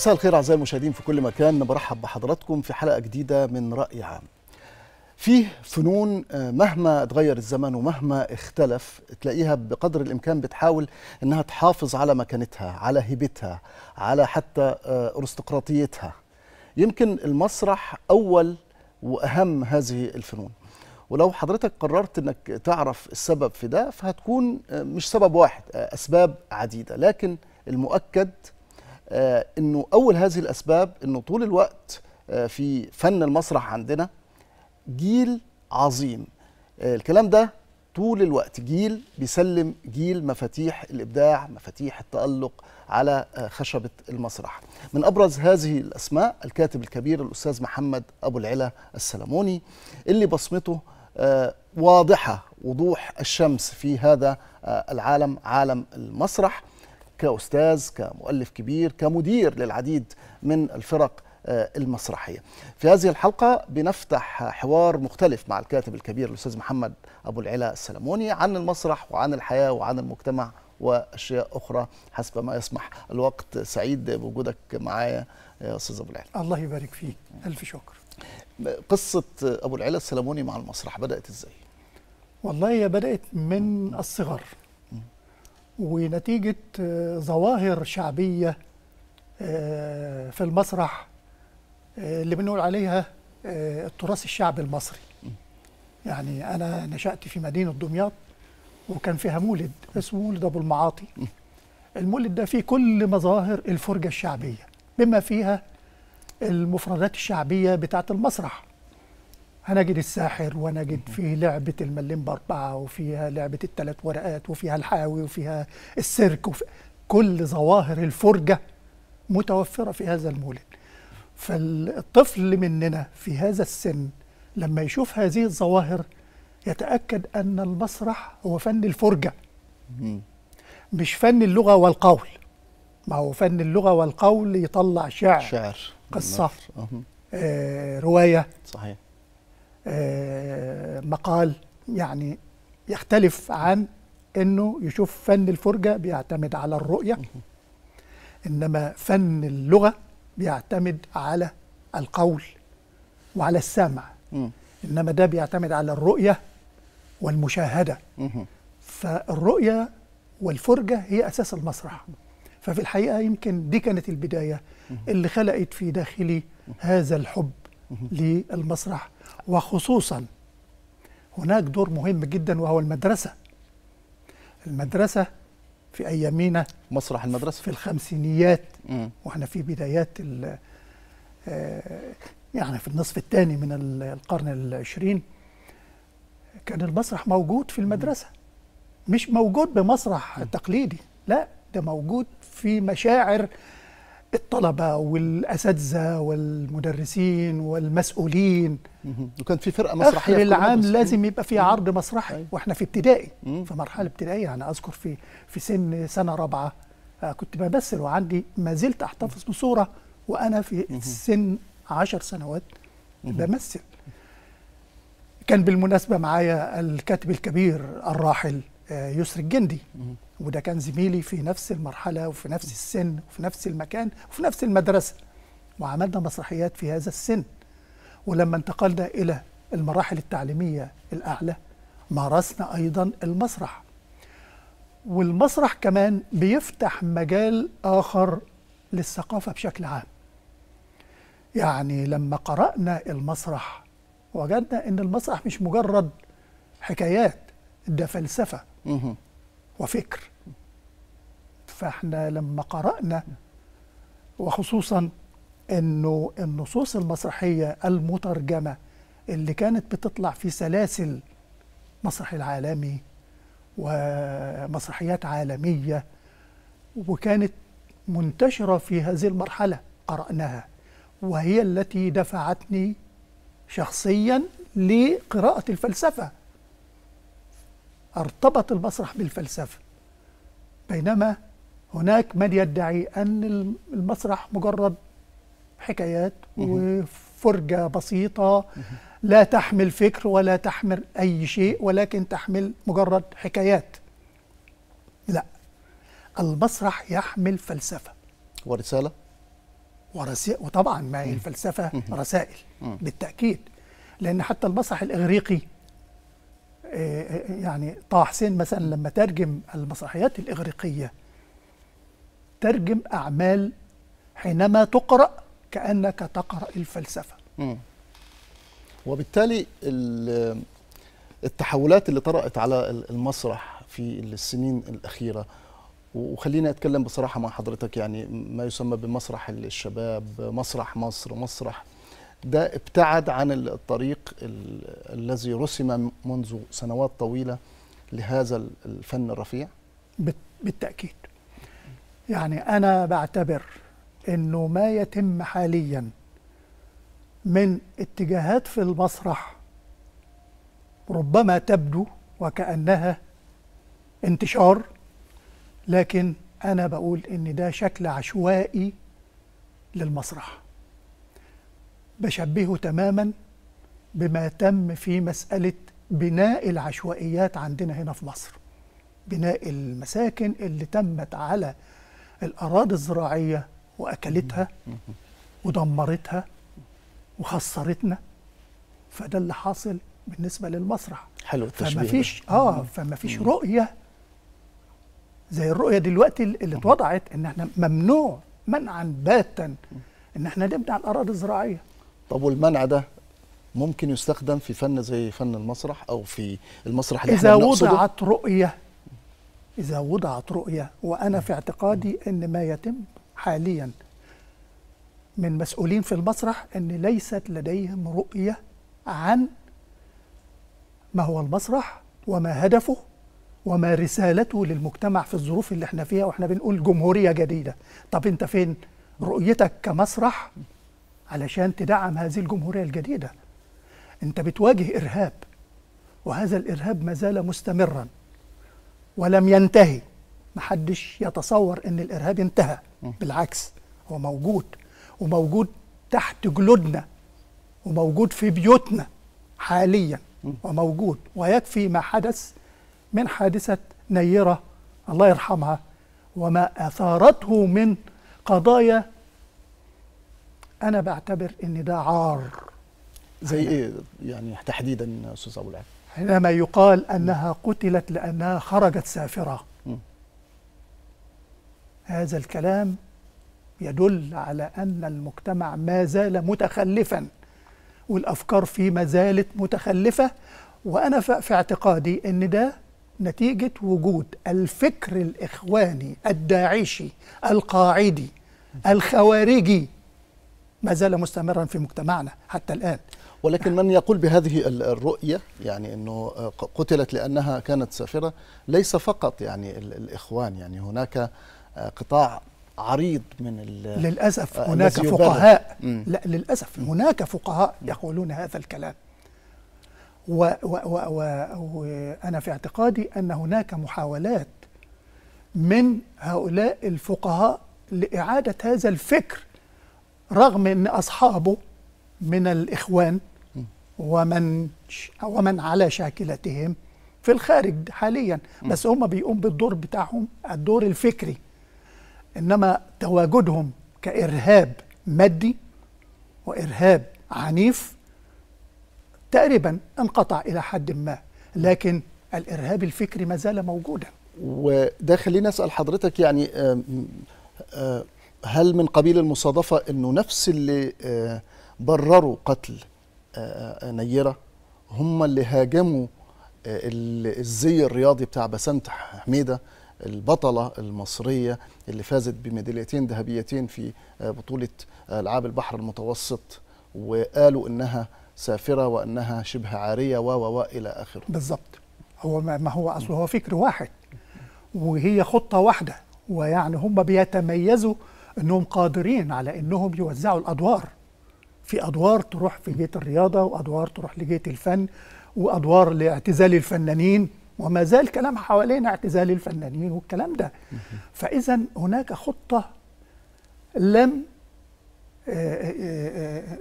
مساء الخير اعزائي المشاهدين في كل مكان برحب بحضراتكم في حلقه جديده من راي عام فيه فنون آه، مهما اتغير الزمن ومهما اختلف تلاقيها بقدر الامكان بتحاول انها تحافظ على مكانتها على هيبتها على حتى آه، ارستقراطيتها يمكن المسرح اول واهم هذه الفنون ولو حضرتك قررت انك تعرف السبب في ده فهتكون آه، مش سبب واحد اسباب عديده لكن المؤكد آه، انه اول هذه الاسباب انه طول الوقت آه، في فن المسرح عندنا جيل عظيم آه، الكلام ده طول الوقت جيل بيسلم جيل مفاتيح الابداع مفاتيح التالق على خشبه المسرح من ابرز هذه الاسماء الكاتب الكبير الاستاذ محمد ابو العلا السلموني اللي بصمته واضحه وضوح الشمس في هذا العالم عالم المسرح كأستاذ كمؤلف كبير كمدير للعديد من الفرق آه، المسرحية في هذه الحلقة بنفتح حوار مختلف مع الكاتب الكبير الأستاذ محمد أبو العلا السلموني عن المسرح وعن الحياة وعن المجتمع واشياء اخرى حسب ما يسمح الوقت سعيد بوجودك معايا يا استاذ ابو العلا الله يبارك فيك الف شكر قصه ابو العلا السلموني مع المسرح بدات ازاي والله هي بدات من الصغر ونتيجة آه، ظواهر شعبية آه، في المسرح آه، اللي بنقول عليها التراث الشعبي المصري يعني أنا نشأت في مدينة دمياط وكان فيها مولد اسمه مولد أبو المعاطي المولد ده فيه كل مظاهر الفرجة الشعبية بما فيها المفردات الشعبية بتاعة المسرح هنجد الساحر ونجد فيه لعبة الملين بأربعة وفيها لعبة الثلاث ورقات وفيها الحاوي وفيها السيرك وفي كل ظواهر الفرجة متوفرة في هذا المولد فالطفل مننا في هذا السن لما يشوف هذه الظواهر يتأكد أن المسرح هو فن الفرجة مش فن اللغة والقول ما هو فن اللغة والقول يطلع شعر, شعر. قصة آه رواية صحيح آه، مقال يعني يختلف عن انه يشوف فن الفرجه بيعتمد على الرؤيه انما فن اللغه بيعتمد على القول وعلى السمع انما ده بيعتمد على الرؤيه والمشاهده فالرؤيه والفرجه هي اساس المسرح ففي الحقيقه يمكن دي كانت البدايه اللي خلقت في داخلي هذا الحب للمسرح وخصوصا هناك دور مهم جدا وهو المدرسة المدرسة في أيامينا مسرح المدرسة في الخمسينيات وإحنا في بدايات آه، يعني في النصف الثاني من القرن العشرين كان المسرح موجود في المدرسة مش موجود بمسرح تقليدي لا ده موجود في مشاعر الطلبه والاساتذه والمدرسين والمسؤولين وكان في فرقه مسرحيه في العام لازم يبقى في عرض مسرحي واحنا في ابتدائي في مرحله ابتدائيه انا اذكر في في سن سنه رابعه آه، كنت بمثل وعندي ما زلت احتفظ بصوره وانا في سن عشر سنوات بمثل كان بالمناسبه معايا الكاتب الكبير الراحل آه، يسري الجندي وده كان زميلي في نفس المرحله وفي نفس السن وفي نفس المكان وفي نفس المدرسه وعملنا مسرحيات في هذا السن ولما انتقلنا الى المراحل التعليميه الاعلى مارسنا ايضا المسرح والمسرح كمان بيفتح مجال اخر للثقافه بشكل عام يعني لما قرانا المسرح وجدنا ان المسرح مش مجرد حكايات ده فلسفه وفكر فاحنا لما قرأنا وخصوصا انه النصوص المسرحية المترجمة اللي كانت بتطلع في سلاسل مسرح العالمي ومسرحيات عالمية وكانت منتشرة في هذه المرحلة قرأناها وهي التي دفعتني شخصيا لقراءة الفلسفة ارتبط المسرح بالفلسفة بينما هناك من يدعي أن المسرح مجرد حكايات وفرجة بسيطة لا تحمل فكر ولا تحمل أي شيء ولكن تحمل مجرد حكايات لا المسرح يحمل فلسفة ورسالة ورسائل وطبعا ما هي الفلسفة رسائل بالتأكيد لأن حتى المسرح الإغريقي آه، آه، يعني طه حسين مثلا لما ترجم المسرحيات الإغريقية ترجم أعمال حينما تقرأ كأنك تقرأ الفلسفة مم. وبالتالي التحولات اللي طرأت على المسرح في السنين الأخيرة وخليني أتكلم بصراحة مع حضرتك يعني ما يسمى بمسرح الشباب مسرح مصر مسرح ده ابتعد عن الطريق الذي رسم منذ سنوات طويلة لهذا الفن الرفيع بالتأكيد يعني أنا بعتبر إنه ما يتم حاليا من اتجاهات في المسرح ربما تبدو وكأنها انتشار لكن أنا بقول إن ده شكل عشوائي للمسرح بشبهه تماما بما تم في مسألة بناء العشوائيات عندنا هنا في مصر بناء المساكن اللي تمت على الأراضي الزراعية وأكلتها ودمرتها وخسرتنا فده اللي حاصل بالنسبة للمسرح حلو التشبيه آه، فما فيش آه فما فيش رؤية زي الرؤية دلوقتي اللي اتوضعت إن احنا ممنوع منعا باتا إن احنا نمنع الأراضي الزراعية طب والمنع ده ممكن يستخدم في فن زي فن المسرح او في المسرح اللي احنا اذا وضعت رؤيه إذا وضعت رؤية وأنا في اعتقادي أن ما يتم حاليا من مسؤولين في المسرح أن ليست لديهم رؤية عن ما هو المسرح وما هدفه وما رسالته للمجتمع في الظروف اللي احنا فيها واحنا بنقول جمهورية جديدة طب انت فين رؤيتك كمسرح علشان تدعم هذه الجمهورية الجديدة انت بتواجه إرهاب وهذا الإرهاب ما زال مستمراً ولم ينتهي محدش يتصور ان الارهاب انتهى بالعكس هو موجود وموجود تحت جلودنا وموجود في بيوتنا حاليا وموجود ويكفي ما حدث من حادثه نيره الله يرحمها وما اثارته من قضايا انا بعتبر ان ده عار زي ايه يعني تحديدا استاذ ابو العالي حينما يقال أنها قتلت لأنها خرجت سافرة هذا الكلام يدل على أن المجتمع ما زال متخلفا والأفكار فيه ما زالت متخلفة وأنا في اعتقادي أن ده نتيجة وجود الفكر الإخواني الداعشي القاعدي الخوارجي ما زال مستمرا في مجتمعنا حتى الآن ولكن من يقول بهذه الرؤية يعني أنه آه، قتلت لأنها كانت سافرة ليس فقط يعني الإخوان يعني هناك آه، قطاع عريض من للأسف آه، هناك فقهاء لا للأسف هناك فقهاء يقولون هذا الكلام وأنا في اعتقادي أن هناك محاولات من هؤلاء الفقهاء لإعادة هذا الفكر رغم أن أصحابه من الإخوان ومن ومن على شاكلتهم في الخارج حاليا بس هم بيقوم بالدور بتاعهم الدور الفكري انما تواجدهم كارهاب مادي وارهاب عنيف تقريبا انقطع الى حد ما لكن الارهاب الفكري ما زال موجودا وده خلينا اسال حضرتك يعني آه، آه، هل من قبيل المصادفه انه نفس اللي آه، برروا قتل نيره هم اللي هاجموا آه، الزي الرياضي بتاع بسنت حميده البطلة المصرية اللي فازت بميداليتين ذهبيتين في آه، بطولة آه، ألعاب البحر المتوسط وقالوا إنها سافرة وإنها شبه عارية و و إلى آخره بالظبط هو ما هو أصله هو فكر واحد وهي خطة واحدة ويعني هم بيتميزوا إنهم قادرين على إنهم يوزعوا الأدوار في ادوار تروح في جهه الرياضه وادوار تروح لجهه الفن وادوار لاعتزال الفنانين وما زال كلام حوالين اعتزال الفنانين والكلام ده فاذا هناك خطه لم آه، آه، آه،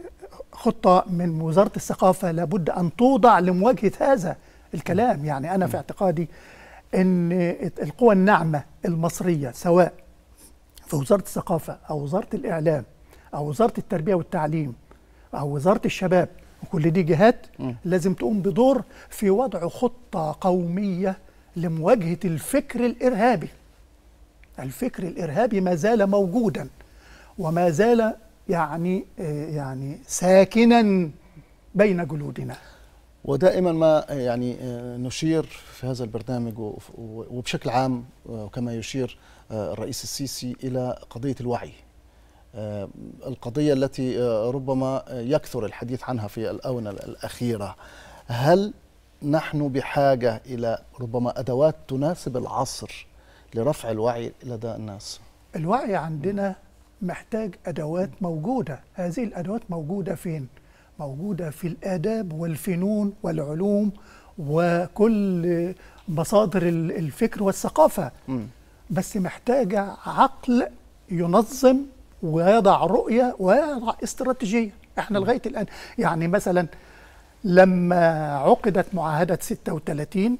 خطه من وزاره الثقافه لابد ان توضع لمواجهه هذا الكلام يعني انا في اعتقادي ان القوى الناعمه المصريه سواء في وزاره الثقافه او وزاره الاعلام او وزاره التربيه والتعليم أو وزارة الشباب وكل دي جهات م. لازم تقوم بدور في وضع خطة قومية لمواجهة الفكر الإرهابي الفكر الإرهابي ما زال موجودا وما زال يعني آه، يعني ساكنا بين جلودنا ودائما ما آه، يعني آه، نشير في هذا البرنامج وبشكل عام وكما يشير الرئيس السيسي الى قضيه الوعي آه، القضية التي آه، ربما يكثر الحديث عنها في الآونة الأخيرة هل نحن بحاجة إلى ربما أدوات تناسب العصر لرفع الوعي لدى الناس الوعي عندنا محتاج أدوات موجودة هذه الأدوات موجودة فين؟ موجودة في الآداب والفنون والعلوم وكل مصادر الفكر والثقافة م. بس محتاجة عقل ينظم ويضع رؤية ويضع استراتيجية احنا لغاية الآن يعني مثلا لما عقدت معاهدة 36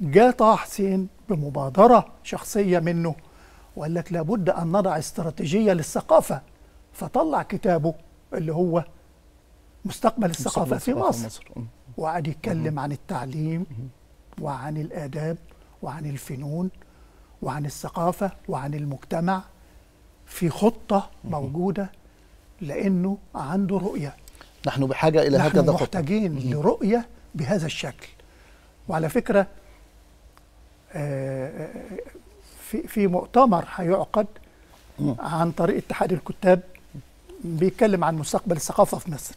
جاء طه حسين بمبادرة شخصية منه وقال لك لابد أن نضع استراتيجية للثقافة فطلع كتابه اللي هو مستقبل الثقافة في مصر, مصر. وقعد يتكلم عن التعليم وعن الآداب وعن الفنون وعن الثقافة وعن المجتمع في خطة موجودة لأنه عنده رؤية نحن بحاجة إلى هكذا خطة نحن محتاجين لرؤية بهذا الشكل وعلى فكرة آه، في في مؤتمر هيعقد عن طريق اتحاد الكتاب بيتكلم عن مستقبل الثقافة في مصر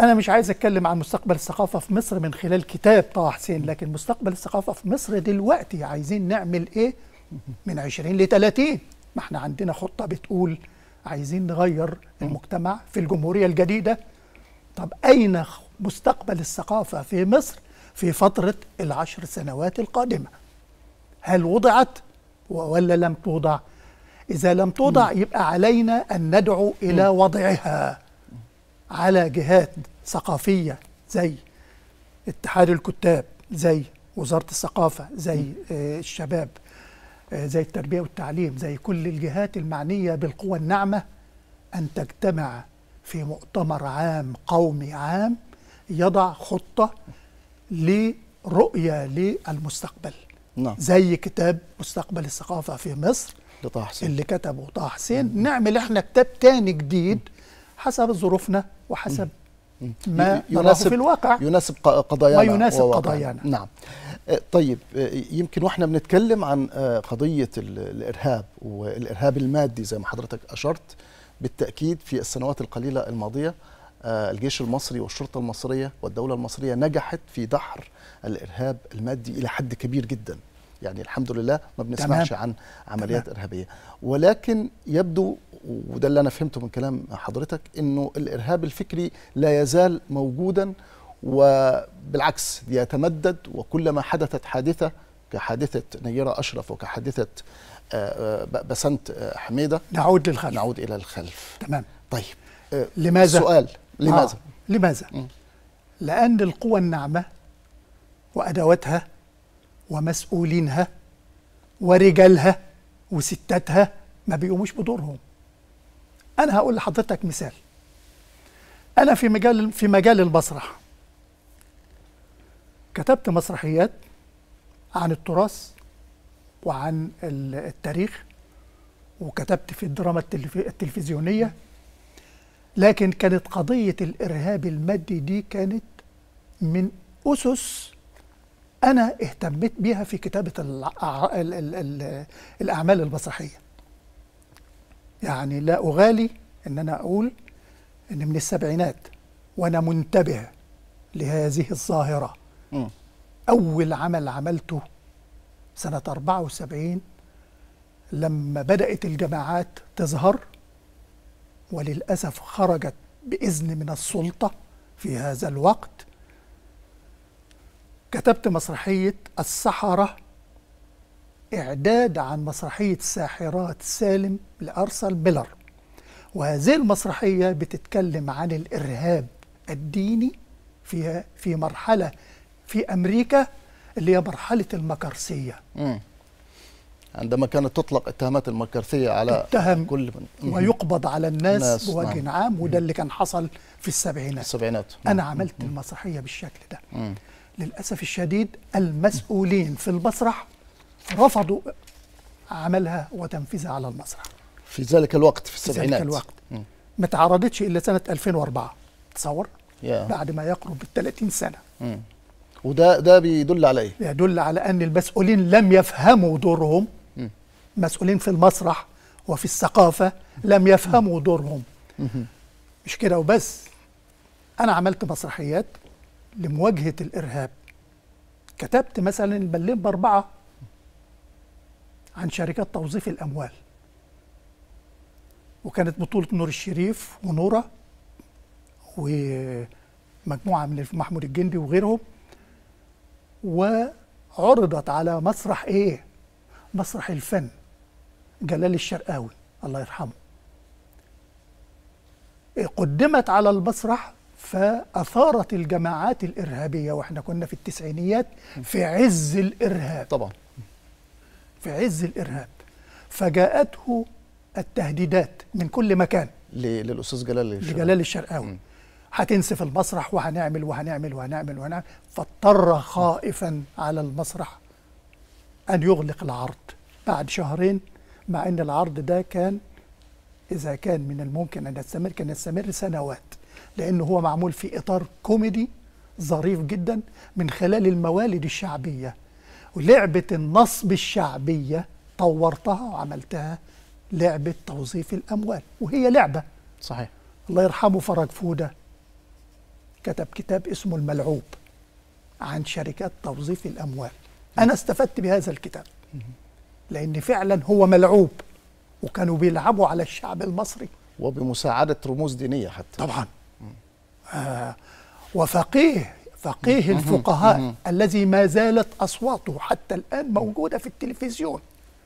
أنا مش عايز أتكلم عن مستقبل الثقافة في مصر من خلال كتاب طه حسين لكن مستقبل الثقافة في مصر دلوقتي عايزين نعمل إيه من 20 ل 30 ما احنا عندنا خطة بتقول عايزين نغير المجتمع في الجمهورية الجديدة طب أين مستقبل الثقافة في مصر في فترة العشر سنوات القادمة هل وضعت ولا لم توضع إذا لم توضع يبقى علينا أن ندعو إلى وضعها على جهات ثقافية زي اتحاد الكتاب زي وزارة الثقافة زي آه، الشباب زي التربية والتعليم زي كل الجهات المعنية بالقوى الناعمة أن تجتمع في مؤتمر عام قومي عام يضع خطة لرؤية للمستقبل نعم. زي كتاب مستقبل الثقافة في مصر لطه حسين اللي كتبه طه حسين مم. نعمل احنا كتاب تاني جديد حسب ظروفنا وحسب مم. ما يناسب في الواقع يناسب قضايانا ما يناسب قضايانا نعم آه، طيب آه، يمكن واحنا بنتكلم عن آه، قضيه الارهاب والارهاب المادي زي ما حضرتك اشرت بالتاكيد في السنوات القليله الماضيه الجيش المصري والشرطه المصريه والدوله المصريه نجحت في دحر الارهاب المادي الى حد كبير جدا يعني الحمد لله ما بنسمعش تمام. عن عمليات تمام. ارهابيه ولكن يبدو وده اللي انا فهمته من كلام حضرتك انه الارهاب الفكري لا يزال موجودا وبالعكس يتمدد وكلما حدثت حادثة كحادثة نيرة أشرف وكحادثة آه، آه، بسنت آه، حميدة نعود للخلف نعود إلى الخلف تمام طيب لماذا؟ سؤال لماذا؟ آه. لماذا؟ م. لأن القوى الناعمة وأدواتها ومسؤولينها ورجالها وستاتها ما بيقوموش بدورهم أنا هقول لحضرتك مثال أنا في مجال في مجال المسرح كتبت مسرحيات عن التراث وعن التاريخ وكتبت في الدراما التلفزيونية لكن كانت قضية الإرهاب المادي دي كانت من أسس أنا اهتميت بيها في كتابة الأعمال المسرحية يعني لا أغالي إن أنا أقول إن من السبعينات وأنا منتبه لهذه الظاهرة أول عمل عملته سنة 74 لما بدأت الجماعات تظهر وللأسف خرجت بإذن من السلطة في هذا الوقت كتبت مسرحية السحرة إعداد عن مسرحية ساحرات سالم لأرسل ميلر وهذه المسرحية بتتكلم عن الإرهاب الديني في مرحلة في أمريكا اللي هي مرحلة المكرسية مم. عندما كانت تطلق اتهامات المكرثية على اتهم كل من ويقبض على الناس, الناس بوجه نعم. عام وده اللي كان حصل في السبعينات السبعينات أنا عملت مم. المسرحية بالشكل ده مم. للأسف الشديد المسؤولين في المسرح رفضوا عملها وتنفيذها على المسرح في ذلك الوقت في السبعينات في ذلك الوقت مم. ما تعرضتش إلا سنة 2004 تصور yeah. بعد ما يقرب ال 30 سنة مم. وده ده بيدل على ايه؟ يدل على ان المسؤولين لم يفهموا دورهم مسؤولين في المسرح وفي الثقافه لم يفهموا دورهم مش كده وبس انا عملت مسرحيات لمواجهه الارهاب كتبت مثلا البلين باربعه عن شركات توظيف الاموال وكانت بطوله نور الشريف ونوره ومجموعه من محمود الجندي وغيرهم وعرضت على مسرح ايه مسرح الفن جلال الشرقاوي الله يرحمه إيه، قدمت على المسرح فأثارت الجماعات الإرهابية وإحنا كنا في التسعينيات في عز الإرهاب طبعا في عز الإرهاب فجاءته التهديدات من كل مكان للأستاذ جلال الشرقاوي لجلال الشرقاوي هتنسف المسرح وهنعمل وهنعمل وهنعمل وهنعمل فاضطر خائفا على المسرح أن يغلق العرض بعد شهرين مع أن العرض ده كان إذا كان من الممكن أن يستمر كان يستمر سنوات لأنه هو معمول في إطار كوميدي ظريف جدا من خلال الموالد الشعبية ولعبة النصب الشعبية طورتها وعملتها لعبة توظيف الأموال وهي لعبة صحيح الله يرحمه فرج فودة كتب كتاب اسمه الملعوب عن شركات توظيف الأموال أنا استفدت بهذا الكتاب لأن فعلا هو ملعوب وكانوا بيلعبوا على الشعب المصري وبمساعدة رموز دينية حتى طبعا آه وفقيه فقيه الفقهاء الذي ما زالت أصواته حتى الآن موجودة في التلفزيون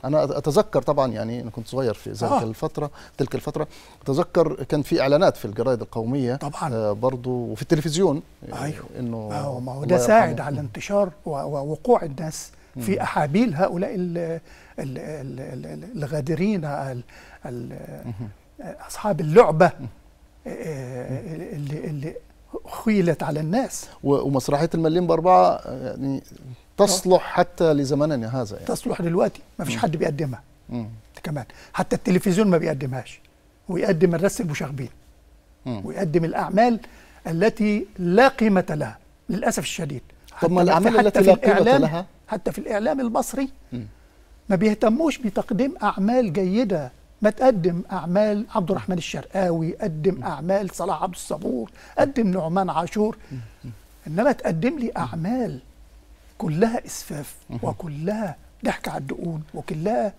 انا اتذكر طبعا يعني انا كنت صغير في ذلك آه. الفتره تلك الفتره اتذكر كان في اعلانات في الجرايد القوميه طبعا آه برضه وفي التلفزيون يعني ايوه انه آه ما هو ده ساعد على انتشار ووقوع الناس في احابيل هؤلاء الغادرين آه، اصحاب اللعبه آه، اللي اللي خيلت على الناس ومسرحيه المليم باربعه يعني تصلح حتى لزمننا هذا يعني. تصلح دلوقتي ما فيش حد بيقدمها مم. كمان حتى التلفزيون ما بيقدمهاش ويقدم الرس المشاغبين ويقدم الاعمال التي لا قيمه لها للاسف الشديد طب ما الاعمال التي لا قيمه لها حتى في الاعلام المصري مم. ما بيهتموش بتقديم اعمال جيده ما تقدم اعمال عبد الرحمن الشرقاوي قدم مم. اعمال صلاح عبد الصبور قدم نعمان عاشور انما تقدم لي اعمال كلها اسفاف وكلها ضحك على الدقون وكلها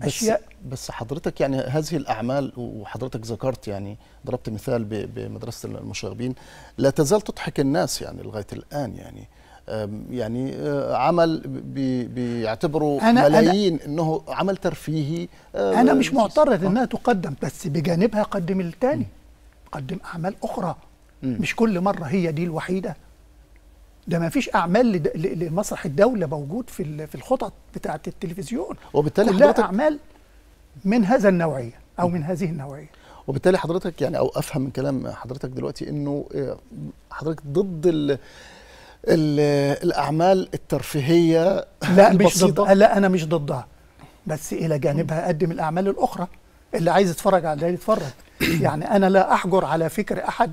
بس اشياء بس حضرتك يعني هذه الاعمال وحضرتك ذكرت يعني ضربت مثال بمدرسه المشاغبين لا تزال تضحك الناس يعني لغايه الان يعني يعني أه، عمل بي بيعتبروا أنا ملايين أنا انه عمل ترفيهي أه، انا مش معترض آه. انها تقدم بس بجانبها قدم التاني قدم اعمال اخرى مش كل مره هي دي الوحيده ده ما فيش اعمال لمسرح الدوله موجود في في الخطط بتاعه التلفزيون وبالتالي كلها حضرتك اعمال من هذا النوعيه او من هذه النوعيه وبالتالي حضرتك يعني او افهم من كلام حضرتك دلوقتي انه آه، حضرتك ضد ال ال الاعمال الترفيهيه لا مش ضد لا انا مش ضدها بس الى جانبها اقدم الاعمال الاخرى اللي عايز يتفرج على ده يتفرج يعني انا لا احجر على فكر احد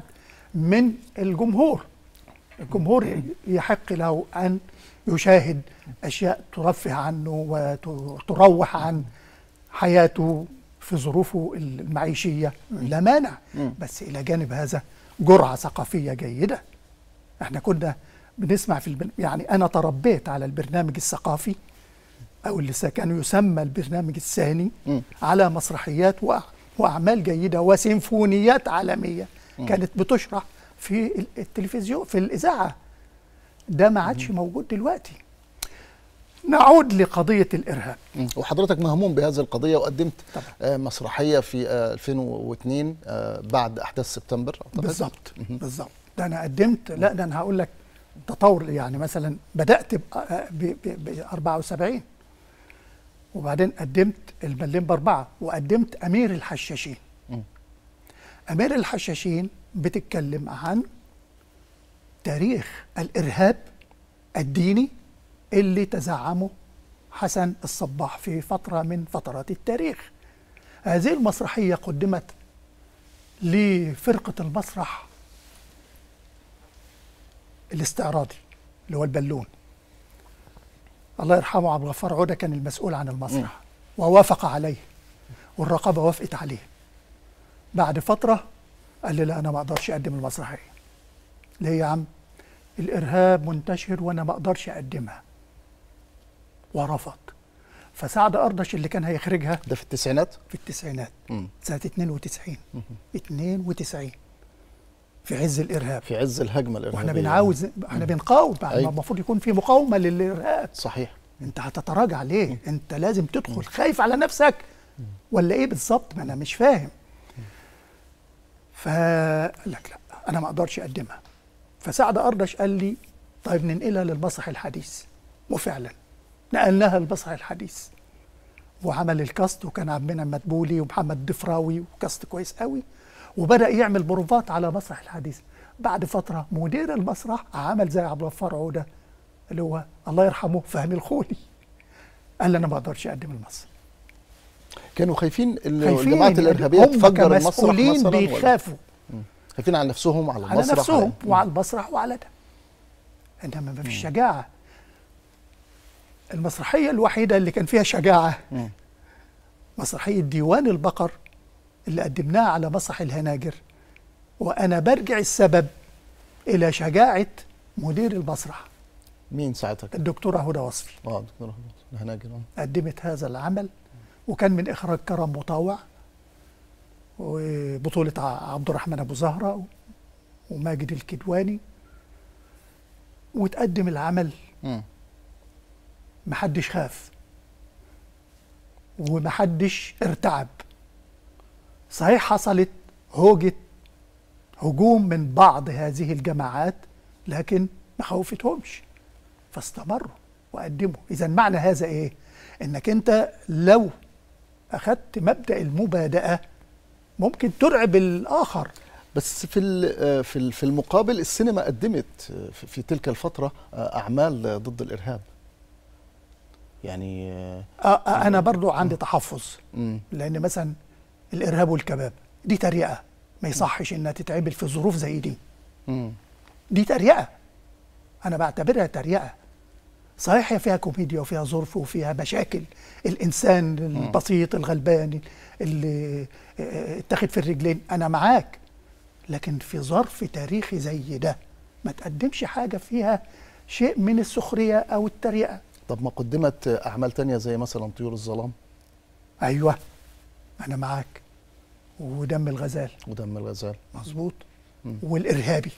من الجمهور الجمهور يحق له أن يشاهد أشياء ترفه عنه وتروح عن حياته في ظروفه المعيشية لا مانع بس إلى جانب هذا جرعة ثقافية جيدة احنا كنا بنسمع في البن... يعني أنا تربيت على البرنامج الثقافي أو اللي كان يسمى البرنامج الثاني على مسرحيات وأعمال جيدة وسيمفونيات عالمية كانت بتشرح في التلفزيون في الإذاعة ده ما عادش موجود دلوقتي نعود لقضية الإرهاب وحضرتك مهموم بهذه القضية وقدمت طبعا. آه، مسرحية في 2002 آه، آه، بعد أحداث سبتمبر بالظبط بالظبط ده أنا قدمت لا ده أنا هقول لك تطور يعني مثلا بدأت ب 74 وبعدين قدمت المليم بأربعة وقدمت أمير الحشاشين أمير الحشاشين بتتكلم عن تاريخ الإرهاب الديني اللي تزعمه حسن الصباح في فترة من فترات التاريخ هذه المسرحية قدمت لفرقة المسرح الاستعراضي اللي هو البالون الله يرحمه عبد الغفار عودة كان المسؤول عن المسرح ووافق عليه والرقابة وافقت عليه بعد فترة قال لي لا انا ما اقدرش اقدم المسرحيه ليه يا عم الارهاب منتشر وانا ما اقدرش اقدمها ورفض فسعد أردش اللي كان هيخرجها ده في التسعينات؟ في التسعينات مم. سنة 92 مم. 92 في عز الإرهاب في عز الهجمة الإرهابية واحنا بنعاوز مم. احنا بنقاوم أيوة. المفروض يكون في مقاومة للإرهاب صحيح أنت هتتراجع ليه؟ مم. أنت لازم تدخل خايف على نفسك مم. ولا إيه بالظبط؟ ما أنا مش فاهم فقال لك لا انا ما اقدرش اقدمها فسعد اردش قال لي طيب ننقلها للمسرح الحديث وفعلا نقلناها للمسرح الحديث وعمل الكاست وكان عبد المنعم مدبولي ومحمد دفراوي وكاست كويس قوي وبدا يعمل بروفات على مسرح الحديث بعد فتره مدير المسرح عمل زي عبد الغفار عوده اللي هو الله يرحمه فهمي الخولي قال انا ما اقدرش اقدم المسرح كانوا خايفين, الجماعات الارهابيه تفجر المسرح مثلا بيخافوا خايفين على نفسهم وعلى المسرح على نفسهم على وعلى المسرح وعلى ده انما ما فيش شجاعه المسرحيه الوحيده اللي كان فيها شجاعه مسرحيه ديوان البقر اللي قدمناها على مسرح الهناجر وانا برجع السبب الى شجاعه مدير المسرح مين ساعتها الدكتوره هدى وصفي اه الدكتوره هدى وصفي الهناجر آه. قدمت هذا العمل وكان من إخراج كرم مطاوع وبطولة عبد الرحمن أبو زهرة وماجد الكدواني وتقدم العمل محدش خاف ومحدش ارتعب صحيح حصلت هوجة هجوم من بعض هذه الجماعات لكن ما خوفتهمش فاستمروا وقدموا إذا معنى هذا إيه؟ إنك أنت لو اخذت مبدا المبادئه ممكن ترعب الاخر بس في آه، في في المقابل السينما قدمت آه، في تلك الفتره آه، اعمال ضد الارهاب يعني, يعني انا برضو عندي تحفظ لان مثلا الارهاب والكباب دي تريقه ما يصحش انها تتعمل في ظروف زي دي دي تريقه انا بعتبرها تريقه صحيح هي فيها كوميديا وفيها ظرف وفيها مشاكل الانسان البسيط الغلبان اللي آه، آه، اتخذ في الرجلين انا معاك لكن في ظرف تاريخي زي ده ما تقدمش حاجه فيها شيء من السخريه او التريقه طب ما قدمت اعمال تانية زي مثلا طيور الظلام ايوه انا معاك ودم الغزال ودم الغزال مظبوط والارهابي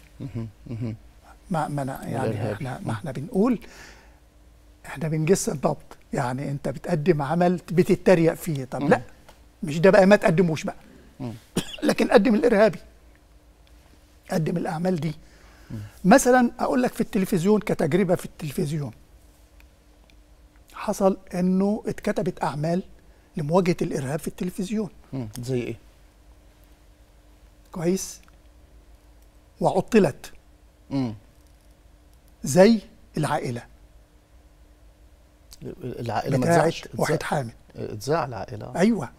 ما ما يعني احنا ما احنا بنقول احنا بنجس الضبط يعني انت بتقدم عمل بتتريق فيه طب لا مش ده بقى ما تقدموش بقى لكن قدم الارهابي قدم الاعمال دي مثلا اقول لك في التلفزيون كتجربه في التلفزيون حصل انه اتكتبت اعمال لمواجهه الارهاب في التلفزيون زي ايه كويس وعطلت زي العائله العائله ما تزعلش واحد حامل اتزع العائله ايوه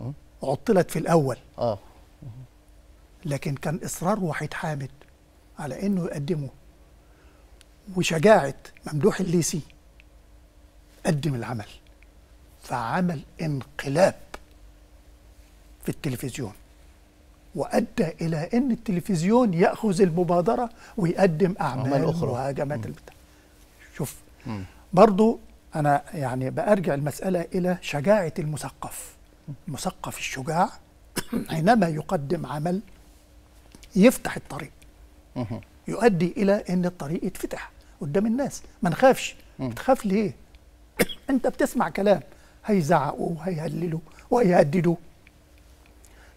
عطلت في الاول اه لكن كان اصرار واحد حامد على انه يقدمه وشجاعه ممدوح الليسي قدم العمل فعمل انقلاب في التلفزيون وادى الى ان التلفزيون ياخذ المبادره ويقدم اعمال أخرى. وهجمات البتاع شوف برضه انا يعني بارجع المساله الى شجاعه المثقف المثقف الشجاع حينما يقدم عمل يفتح الطريق يؤدي الى ان الطريق يتفتح قدام الناس ما نخافش تخاف ليه انت بتسمع كلام هيزعقوا وهيهللوا وهيهددوا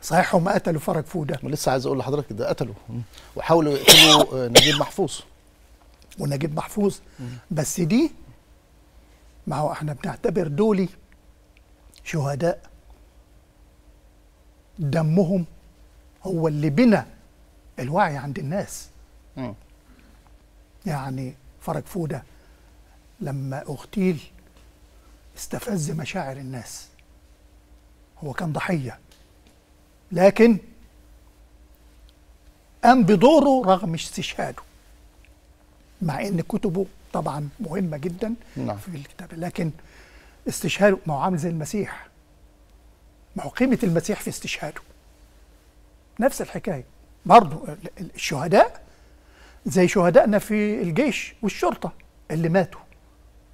صحيح هم قتلوا فرج فوده ولسه عايز اقول لحضرتك ده قتلوا وحاولوا يقتلوا آه، نجيب محفوظ ونجيب محفوظ بس دي ما هو احنا بنعتبر دولي شهداء دمهم هو اللي بنى الوعي عند الناس م. يعني فرج فودة لما اغتيل استفز مشاعر الناس هو كان ضحية لكن قام بدوره رغم استشهاده مع ان كتبه طبعا مهمه جدا نعم. في الكتاب لكن استشهاده ما هو عامل زي المسيح ما هو قيمه المسيح في استشهاده نفس الحكايه برضه الشهداء زي شهدائنا في الجيش والشرطه اللي ماتوا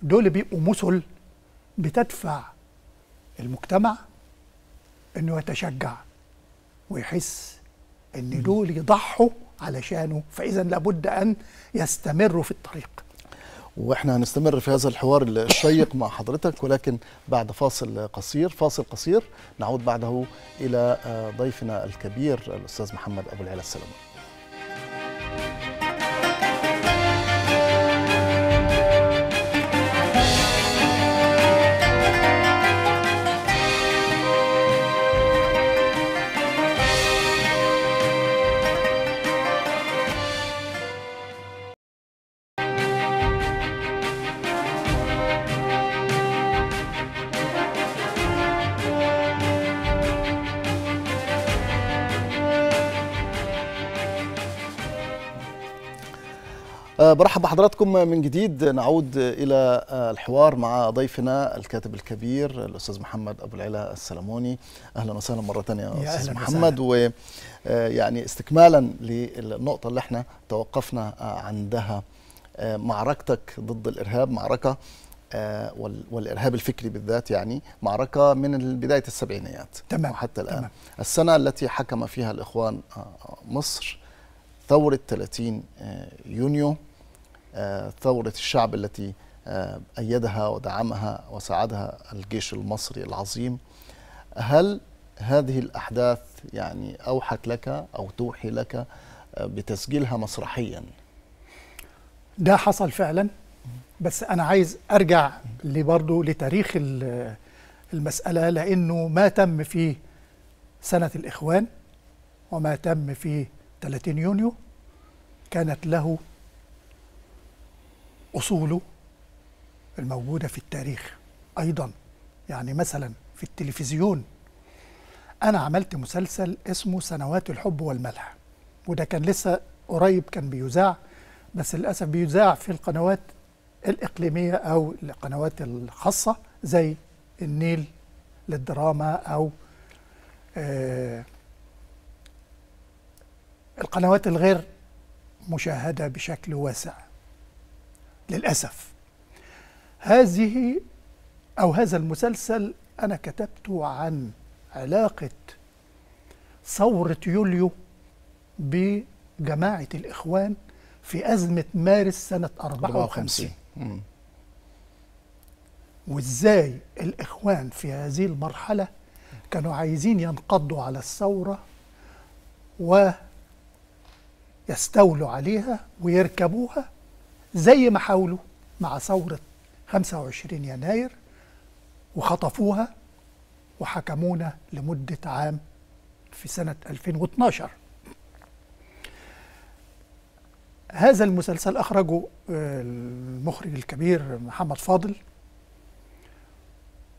دول بيبقوا مثل بتدفع المجتمع انه يتشجع ويحس ان دول يضحوا علشانه فاذا لابد ان يستمروا في الطريق واحنا هنستمر في هذا الحوار الشيق مع حضرتك ولكن بعد فاصل قصير فاصل قصير نعود بعده الى آه، ضيفنا الكبير الاستاذ محمد ابو العلا السلامه برحب بحضراتكم من جديد نعود إلى الحوار مع ضيفنا الكاتب الكبير الأستاذ محمد أبو العلا السلموني أهلا وسهلا مرة ثانية يا أستاذ محمد ويعني آه، استكمالا للنقطة اللي احنا توقفنا آه، عندها آه، معركتك ضد الإرهاب معركة والإرهاب الفكري بالذات يعني معركة من بداية السبعينيات تمام وحتى الآن تمام. السنة التي حكم فيها الإخوان مصر ثورة 30 يونيو آه، ثورة الشعب التي آه، أيدها ودعمها وساعدها الجيش المصري العظيم هل هذه الأحداث يعني أوحت لك أو توحي لك آه، بتسجيلها مسرحيا ده حصل فعلا بس أنا عايز أرجع لبرضو لتاريخ المسألة لأنه ما تم في سنة الإخوان وما تم في 30 يونيو كانت له أصوله الموجودة في التاريخ أيضا يعني مثلا في التلفزيون أنا عملت مسلسل اسمه سنوات الحب والملح وده كان لسه قريب كان بيذاع بس للأسف بيذاع في القنوات الإقليمية أو القنوات الخاصة زي النيل للدراما أو آه القنوات الغير مشاهدة بشكل واسع للأسف هذه أو هذا المسلسل أنا كتبته عن علاقة ثورة يوليو بجماعة الإخوان في أزمة مارس سنة 54 وإزاي الإخوان في هذه المرحلة كانوا عايزين ينقضوا على الثورة ويستولوا عليها ويركبوها زي ما حاولوا مع ثورة 25 يناير وخطفوها وحكمونا لمدة عام في سنة 2012 هذا المسلسل أخرجه آه، المخرج الكبير محمد فاضل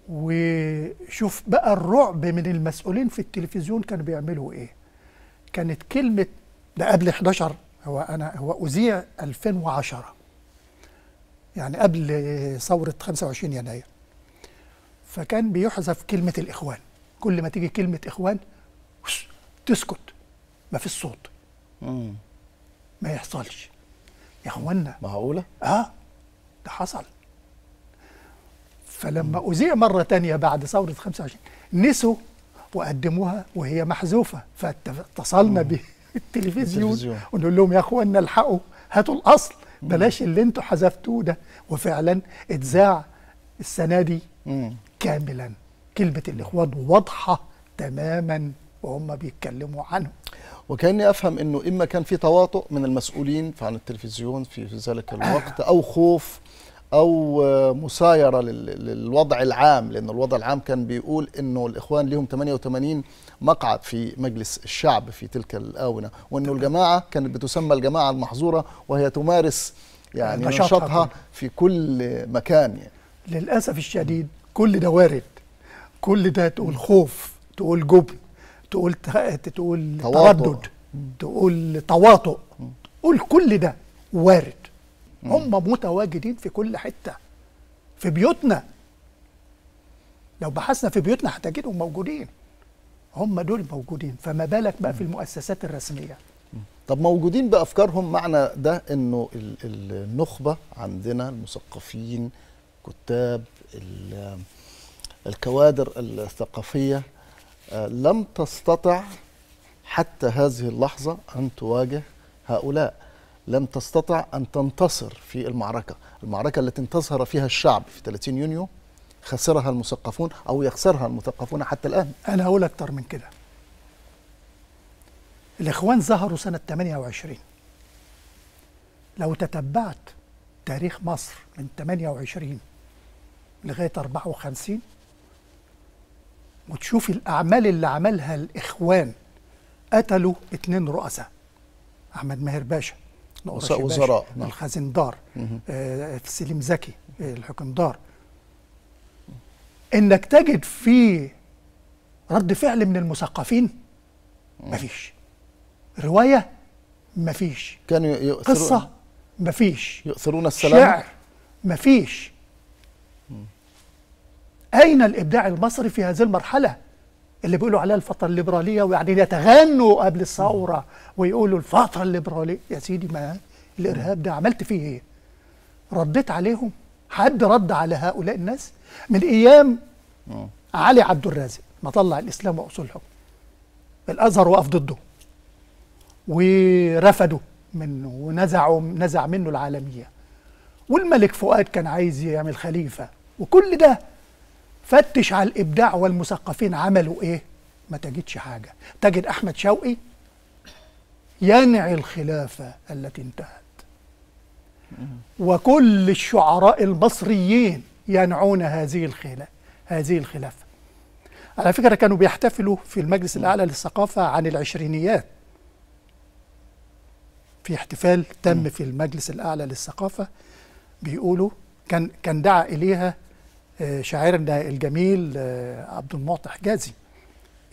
وشوف بقى الرعب من المسؤولين في التلفزيون كانوا بيعملوا ايه كانت كلمة ده قبل 11 هو أنا هو أذيع 2010 يعني قبل ثورة 25 يناير فكان بيحذف كلمة الإخوان كل ما تيجي كلمة إخوان تسكت ما في صوت ما يحصلش يا اخوانا معقولة؟ اه ده حصل فلما أذيع مرة تانية بعد ثورة 25 نسوا وقدموها وهي محذوفة فاتصلنا بالتلفزيون ونقول لهم يا اخوانا الحقوا هاتوا الأصل بلاش اللي انتوا حذفتوه ده وفعلا اتذاع السنه دي كاملا كلمه الاخوان واضحه تماما وهم بيتكلموا عنه وكاني افهم انه اما كان في تواطؤ من المسؤولين عن التلفزيون في ذلك الوقت او خوف او مسايره للوضع العام لان الوضع العام كان بيقول انه الاخوان لهم 88 مقعد في مجلس الشعب في تلك الآونة وأنه الجماعة كانت بتسمى الجماعة المحظورة وهي تمارس يعني نشاطها في كل مكان يعني. للأسف الشديد كل ده وارد كل ده تقول خوف تقول جبن تقول تقول تردد تقول تواطؤ تقول كل ده وارد هم متواجدين في كل حتة في بيوتنا لو بحثنا في بيوتنا هتجدهم موجودين هم دول موجودين فما بالك بقى في المؤسسات الرسميه طب موجودين بافكارهم معنى ده انه النخبه عندنا المثقفين كتاب الكوادر الثقافيه آه، لم تستطع حتى هذه اللحظه ان تواجه هؤلاء لم تستطع ان تنتصر في المعركه المعركه التي انتصر فيها الشعب في 30 يونيو خسرها المثقفون أو يخسرها المثقفون حتى الآن أنا هقول أكتر من كده الإخوان ظهروا سنة 28 لو تتبعت تاريخ مصر من 28 لغاية 54 وتشوف الأعمال اللي عملها الإخوان قتلوا اتنين رؤساء أحمد ماهر باشا رؤساء وزراء نعم. الخزندار آه سليم زكي آه، الحكمدار انك تجد في رد فعل من المثقفين مفيش روايه مفيش كانوا يؤثرون قصه مفيش يؤثرون السلام شعر مفيش اين الابداع المصري في هذه المرحله اللي بيقولوا عليها الفتره الليبراليه ويعني يتغنوا قبل الثوره ويقولوا الفتره الليبراليه يا سيدي ما الارهاب ده عملت فيه ايه رديت عليهم حد رد على هؤلاء الناس من ايام م. آه. علي عبد الرازق ما طلع الاسلام واصوله الازهر وقف ضده ورفضه منه ونزعوا نزع منه العالميه والملك فؤاد كان عايز يعمل خليفه وكل ده فتش على الابداع والمثقفين عملوا ايه ما تجدش حاجه تجد احمد شوقي ينعي الخلافه التي انتهت وكل الشعراء المصريين ينعون هذه الخلاف هذه الخلافة على فكرة كانوا بيحتفلوا في المجلس الأعلى للثقافة عن العشرينيات في احتفال تم في المجلس الأعلى للثقافة بيقولوا كان كان دعا إليها آه، شاعرنا الجميل آه، عبد المعطي حجازي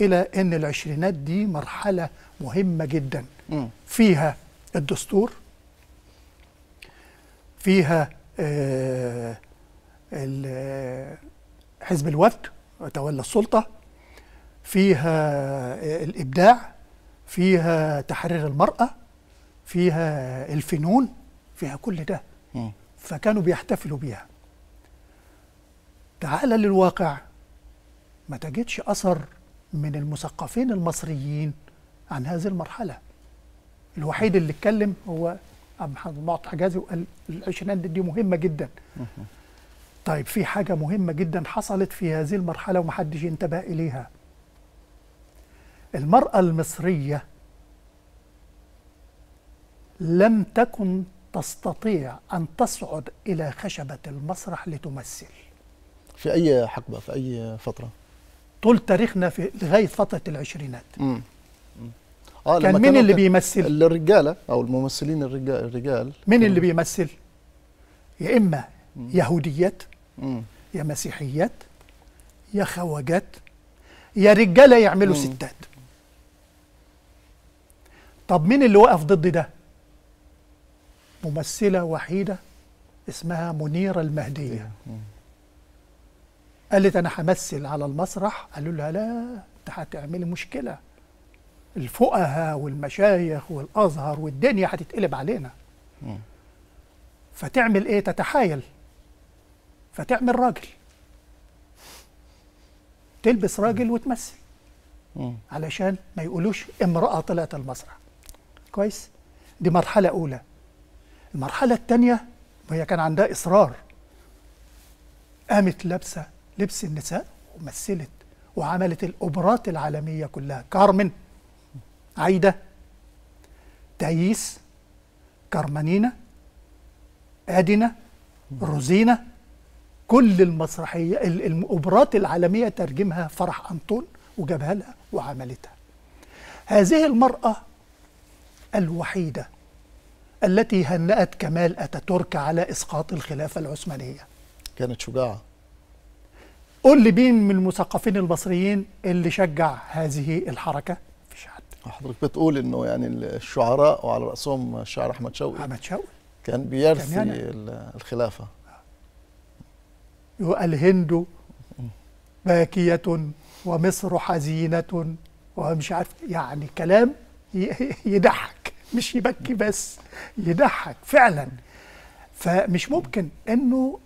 إلى أن العشرينات دي مرحلة مهمة جدا فيها الدستور فيها آه، حزب الوفد وتولى السلطة فيها آه، الإبداع فيها تحرير المرأة فيها الفنون فيها كل ده فكانوا بيحتفلوا بيها تعال للواقع ما تجدش أثر من المثقفين المصريين عن هذه المرحلة الوحيد اللي اتكلم هو محمد المعطى حجازي وقال العشرينات دي مهمه جدا طيب في حاجه مهمه جدا حصلت في هذه المرحله ومحدش انتبه اليها المراه المصريه لم تكن تستطيع ان تصعد الى خشبه المسرح لتمثل في اي حقبه في اي فتره طول تاريخنا في لغايه فتره العشرينات آه كان مين اللي بيمثل الرجاله او الممثلين الرجال, الرجال. مين اللي بيمثل يا اما يهوديات يا مسيحيات يا خواجات يا رجاله يعملوا مم. ستات طب مين اللي وقف ضد ده ممثله وحيده اسمها منيره المهديه مم. قالت انا همثل على المسرح قالوا لها لا انت هتعملي مشكله الفقهاء والمشايخ والازهر والدنيا هتتقلب علينا فتعمل ايه تتحايل فتعمل راجل تلبس راجل وتمثل علشان ما يقولوش امرأة طلعت المسرح كويس دي مرحلة أولى المرحلة الثانية وهي كان عندها إصرار قامت لابسة لبس النساء ومثلت وعملت الأوبرات العالمية كلها كارمن عايدة تاييس كارمانينا آدينا روزينا كل المسرحية الأوبرات العالمية ترجمها فرح أنطون وجابها لها وعملتها هذه المرأة الوحيدة التي هنأت كمال أتاتورك على إسقاط الخلافة العثمانية كانت شجاعة قل لي مين من المثقفين المصريين اللي شجع هذه الحركة حضرتك بتقول انه يعني الشعراء وعلى راسهم الشاعر احمد شوقي احمد شوقي كان بيرثي كان يعني الخلافه الهند باكيه ومصر حزينه ومش عارف يعني كلام يضحك مش يبكي بس يضحك فعلا فمش ممكن انه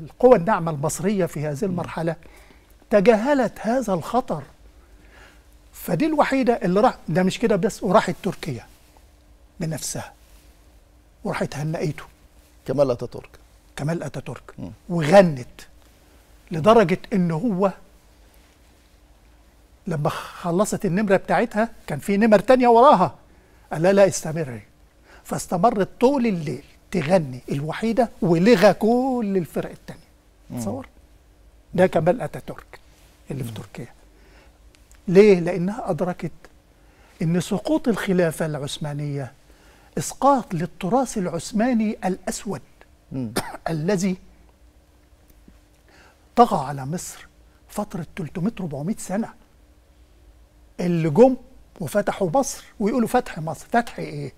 القوى الناعمه المصريه في هذه المرحله تجاهلت هذا الخطر فدي الوحيده اللي راح ده مش كده بس وراحت تركيا بنفسها وراحت هنئته كمال اتاتورك كمال اتاتورك وغنت لدرجه ان هو لما خلصت النمره بتاعتها كان في نمر تانية وراها قال لا لا استمري فاستمرت طول الليل تغني الوحيده ولغى كل الفرق التانية تصور ده كمال اتاتورك اللي في تركيا ليه؟ لأنها أدركت أن سقوط الخلافة العثمانية إسقاط للتراث العثماني الأسود الذي طغى على مصر فترة 300 400 سنة اللي جم وفتحوا مصر ويقولوا فتح مصر فتح ايه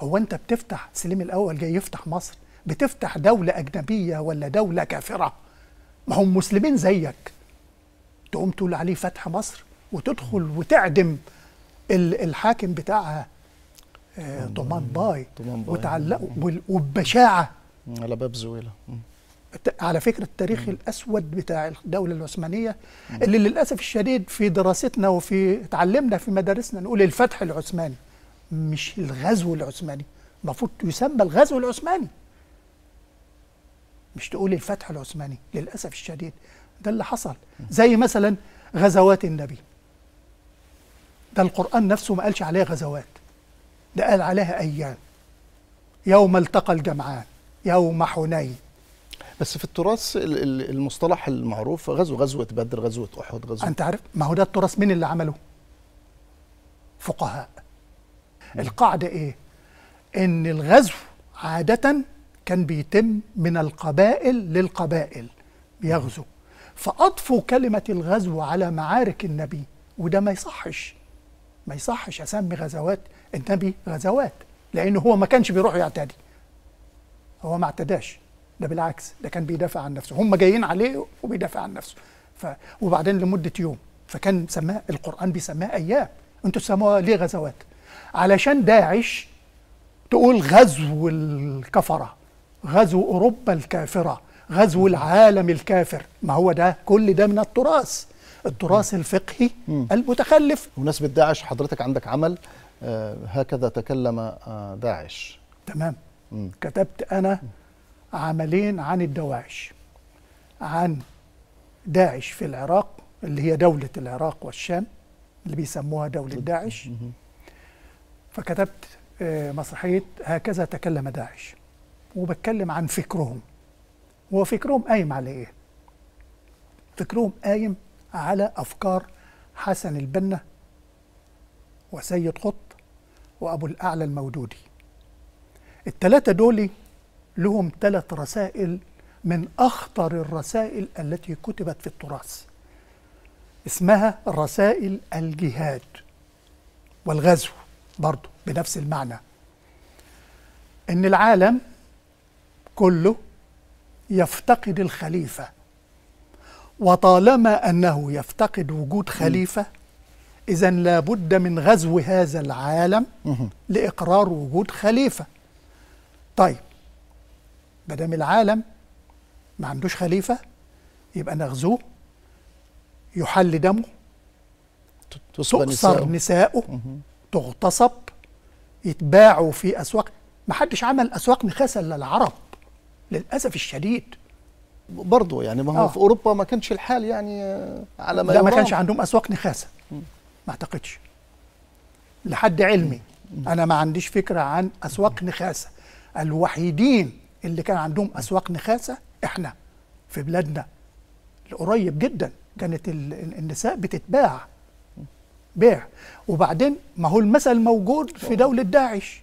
هو انت بتفتح سليم الاول جاي يفتح مصر بتفتح دولة أجنبية ولا دولة كافرة ما هم مسلمين زيك تقوم تقول عليه فتح مصر وتدخل وتعدم الحاكم بتاعها طمان آه، باي وتعلقوا وببشاعه على باب زويله على فكره التاريخ الاسود بتاع الدوله العثمانيه اللي للاسف الشديد في دراستنا وفي تعلمنا في مدارسنا نقول الفتح العثماني مش الغزو العثماني المفروض يسمى الغزو العثماني مش تقول الفتح العثماني للاسف الشديد ده اللي حصل زي مثلا غزوات النبي ده القرآن نفسه ما قالش عليها غزوات ده قال عليها أيام يوم التقى الجمعان يوم حنين بس في التراث المصطلح المعروف غزو غزوة بدر غزوة أحد غزوة أنت عارف ما هو ده التراث مين اللي عمله فقهاء القاعدة إيه إن الغزو عادة كان بيتم من القبائل للقبائل بيغزو فأضفوا كلمة الغزو على معارك النبي وده ما يصحش ما يصحش اسمي غزوات النبي غزوات لان هو ما كانش بيروح يعتدي هو ما اعتداش ده بالعكس ده كان بيدافع عن نفسه هم جايين عليه وبيدافع عن نفسه ف... وبعدين لمده يوم فكان سماه القران بيسماه ايام انتوا سموها ليه غزوات علشان داعش تقول غزو الكفره غزو اوروبا الكافره غزو العالم الكافر ما هو ده كل ده من التراث التراث الفقهي المتخلف بمناسبة داعش حضرتك عندك عمل آه، هكذا تكلم آه، داعش تمام مم. كتبت أنا عملين عن الدواعش عن داعش في العراق اللي هي دولة العراق والشام اللي بيسموها دولة داعش فكتبت آه، مسرحية هكذا تكلم داعش وبتكلم عن فكرهم وفكرهم قايم على ايه؟ فكرهم قايم على أفكار حسن البنا وسيد قط وأبو الأعلى المودودي التلاتة دول لهم ثلاث رسائل من أخطر الرسائل التي كتبت في التراث اسمها رسائل الجهاد والغزو برضه بنفس المعنى ان العالم كله يفتقد الخليفه وطالما أنه يفتقد وجود خليفة إذا لابد من غزو هذا العالم لإقرار وجود خليفة طيب بدم العالم ما عندوش خليفة يبقى نغزوه يحل دمه تقصر نساؤه تغتصب يتباعوا في أسواق محدش عمل أسواق نخاسة إلا العرب للأسف الشديد برضه يعني ما هو أوه. في اوروبا ما كانش الحال يعني آه، على ما لا ما كانش عندهم اسواق نخاسه ما اعتقدش لحد علمي انا ما عنديش فكره عن اسواق نخاسه الوحيدين اللي كان عندهم اسواق نخاسه احنا في بلادنا القريب جدا كانت النساء بتتباع بيع وبعدين ما هو المثل موجود في آه. دولة داعش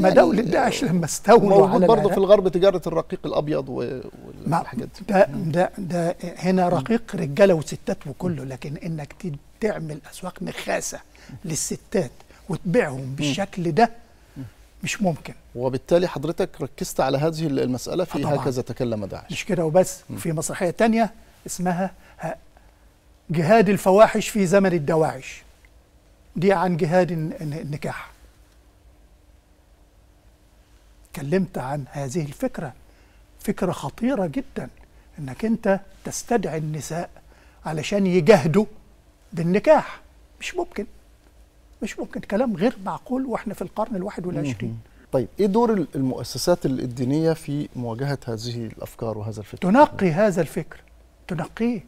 ما دولة داعش لما استولوا موجود برضه في الغرب تجارة الرقيق الأبيض و... و... ما الحاجات دي ده ده ده هنا رقيق رجاله وستات وكله لكن انك تعمل اسواق نخاسه للستات وتبيعهم بالشكل ده مش ممكن وبالتالي حضرتك ركزت على هذه المسألة في آه، هكذا تكلم داعش مش كده وبس في مسرحية تانية اسمها جهاد الفواحش في زمن الدواعش دي عن جهاد النكاح كلمت عن هذه الفكرة فكرة خطيرة جدا انك انت تستدعي النساء علشان يجاهدوا بالنكاح مش ممكن مش ممكن كلام غير معقول واحنا في القرن الواحد والعشرين طيب ايه دور المؤسسات الدينيه في مواجهه هذه الافكار وهذا الفكر؟ تنقي هذا الفكر تنقيه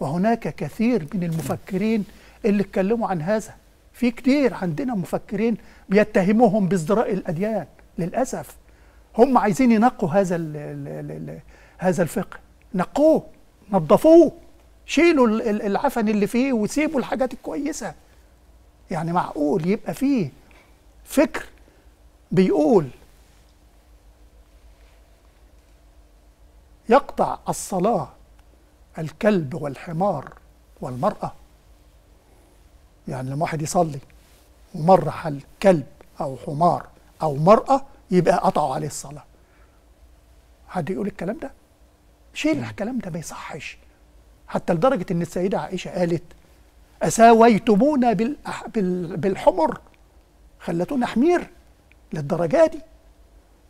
وهناك كثير من المفكرين اللي اتكلموا عن هذا في كتير عندنا مفكرين بيتهموهم بازدراء الاديان للاسف هم عايزين ينقوا هذا ال الـ الـ هذا الفقه نقوه نظفوه شيلوا العفن اللي فيه وسيبوا الحاجات الكويسه يعني معقول يبقى فيه فكر بيقول يقطع الصلاه الكلب والحمار والمراه يعني لما واحد يصلي ومر على كلب او حمار او مراه يبقى قطعوا عليه الصلاه حد يقول الكلام ده شيل الكلام ده ما يصحش حتى لدرجه ان السيده عائشه قالت اساويتمونا بالأح... بال... بالحمر خلتونا حمير للدرجه دي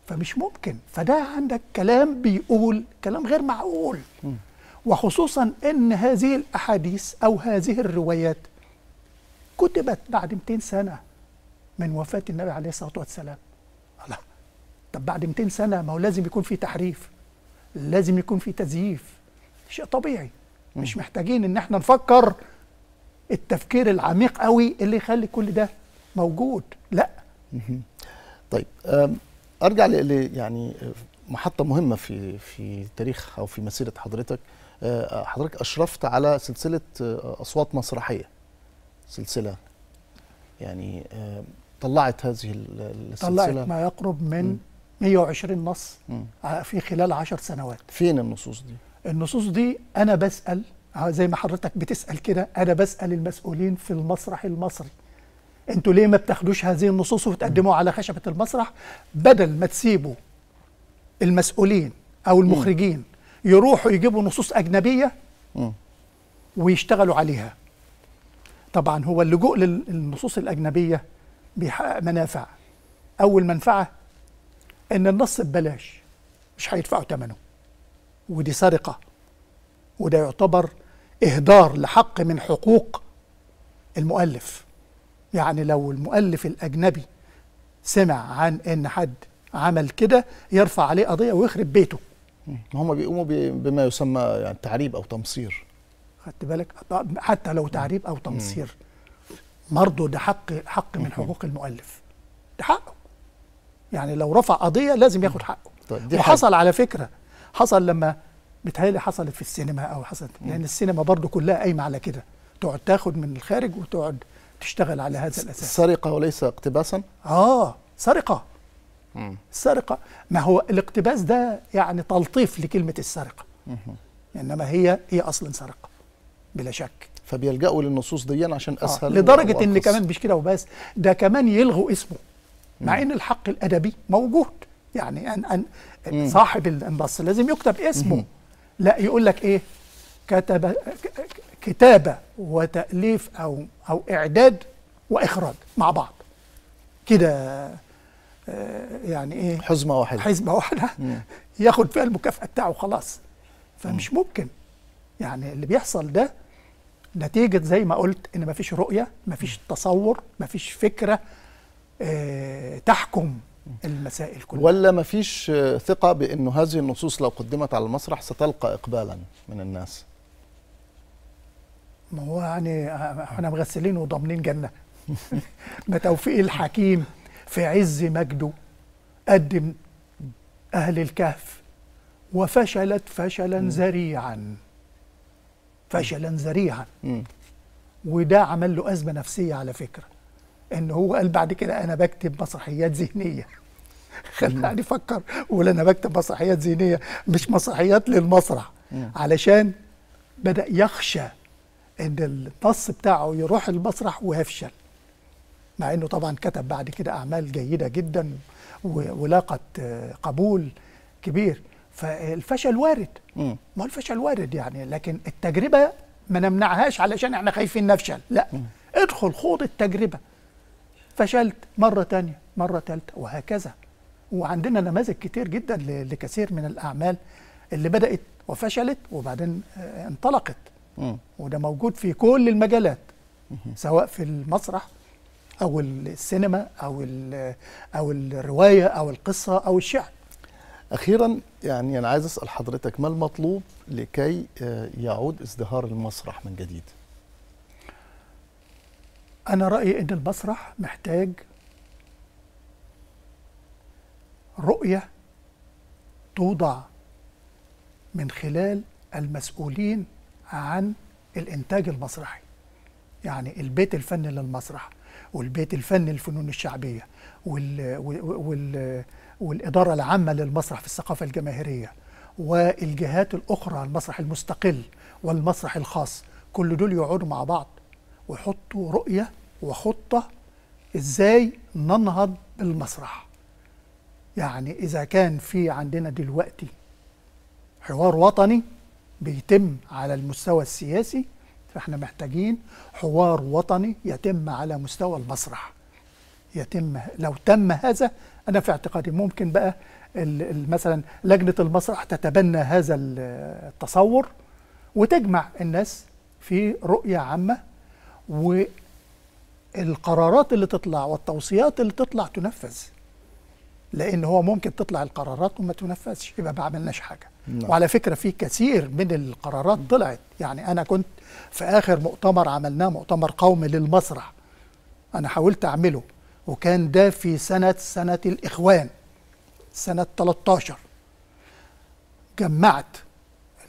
فمش ممكن فده عندك كلام بيقول كلام غير معقول وخصوصا ان هذه الاحاديث او هذه الروايات كتبت بعد 200 سنه من وفاه النبي عليه الصلاه والسلام طب بعد 200 سنه ما هو لازم يكون في تحريف لازم يكون في تزييف شيء طبيعي مش محتاجين ان احنا نفكر التفكير العميق قوي اللي يخلي كل ده موجود لا طيب ارجع ل يعني محطه مهمه في في تاريخ او في مسيره حضرتك آه، حضرتك اشرفت على سلسله آه، اصوات مسرحيه سلسله يعني طلعت هذه السلسله طلعت ما يقرب من 120 نص في خلال 10 سنوات فين النصوص دي النصوص دي انا بسال زي ما حضرتك بتسال كده انا بسال المسؤولين في المسرح المصري انتوا ليه ما بتاخدوش هذه النصوص وتقدموها على خشبه المسرح بدل ما تسيبوا المسؤولين او المخرجين يروحوا يجيبوا نصوص اجنبيه ويشتغلوا عليها طبعا هو اللجوء للنصوص الاجنبيه بيحقق منافع اول منفعه ان النص ببلاش مش هيدفعوا ثمنه ودي سرقه وده يعتبر اهدار لحق من حقوق المؤلف يعني لو المؤلف الاجنبي سمع عن ان حد عمل كده يرفع عليه قضيه ويخرب بيته ما هم بيقوموا بما يسمى يعني تعريب او تمصير خدت بالك حتى لو تعريب او تمصير برضه ده حق حق من حقوق المؤلف ده حقه يعني لو رفع قضيه لازم ياخد حقه طيب وحصل حاجة. على فكره حصل لما بتهيألي حصلت في السينما او حصلت لان السينما برضو كلها قايمه على كده تقعد تاخد من الخارج وتقعد تشتغل على هذا الاساس سرقه وليس اقتباسا اه سرقه مم. السرقه ما هو الاقتباس ده يعني تلطيف لكلمه السرقه مم. انما هي هي اصلا سرقه بلا شك فبيلجأوا للنصوص دي عشان آه، اسهل آه. لدرجه ان كمان مش كده وبس ده كمان يلغوا اسمه مع ان الحق الادبي موجود يعني ان ان مم. صاحب النص لازم يكتب اسمه مم. لا يقول لك ايه كتب كتابه وتاليف او او اعداد واخراج مع بعض كده آه، يعني ايه حزمه واحده حزمه واحده ياخد فيها المكافاه بتاعه خلاص فمش ممكن يعني اللي بيحصل ده نتيجه زي ما قلت ان مفيش رؤيه مفيش تصور مفيش فكره آه، تحكم المسائل كلها ولا ما فيش ثقة بأنه هذه النصوص لو قدمت على المسرح ستلقى إقبالا من الناس ما هو يعني احنا مغسلين وضامنين جنة بتوفيق توفيق الحكيم في عز مجده قدم أهل الكهف وفشلت فشلا ذريعا فشلا ذريعا وده عمل له أزمة نفسية على فكرة ان هو قال بعد كده انا بكتب مسرحيات ذهنيه خلاني افكر ولا انا بكتب مسرحيات ذهنيه مش مسرحيات للمسرح علشان بدا يخشى ان النص بتاعه يروح المسرح ويفشل مع انه طبعا كتب بعد كده اعمال جيده جدا ولاقت قبول كبير فالفشل وارد ما هو الفشل وارد يعني لكن التجربه ما نمنعهاش علشان احنا خايفين نفشل لا ادخل خوض التجربه فشلت مرة تانية مرة تالتة وهكذا وعندنا نماذج كتير جدا لكثير من الأعمال اللي بدأت وفشلت وبعدين آه، انطلقت م. وده موجود في كل المجالات م. سواء في المسرح أو السينما أو أو الرواية أو القصة أو الشعر أخيرا يعني أنا عايز أسأل حضرتك ما المطلوب لكي آه، يعود ازدهار المسرح من جديد؟ أنا رأيي إن المسرح محتاج رؤية توضع من خلال المسؤولين عن الإنتاج المسرحي يعني البيت الفني للمسرح والبيت الفني للفنون الشعبية وال... وال... والإدارة العامة للمسرح في الثقافة الجماهيرية والجهات الأخرى المسرح المستقل والمسرح الخاص كل دول يقعدوا مع بعض ويحطوا رؤية وخطة إزاي ننهض المسرح يعني إذا كان في عندنا دلوقتي حوار وطني بيتم على المستوى السياسي فإحنا محتاجين حوار وطني يتم على مستوى المسرح يتم لو تم هذا أنا في اعتقادي ممكن بقى مثلا لجنة المسرح تتبنى هذا التصور وتجمع الناس في رؤية عامة القرارات اللي تطلع والتوصيات اللي تطلع تنفذ لان هو ممكن تطلع القرارات وما تنفذش يبقى ما عملناش حاجه لا. نعم. وعلى فكره في كثير من القرارات طلعت يعني انا كنت في اخر مؤتمر عملناه مؤتمر قومي للمسرح انا حاولت اعمله وكان ده في سنه سنه الاخوان سنه 13 جمعت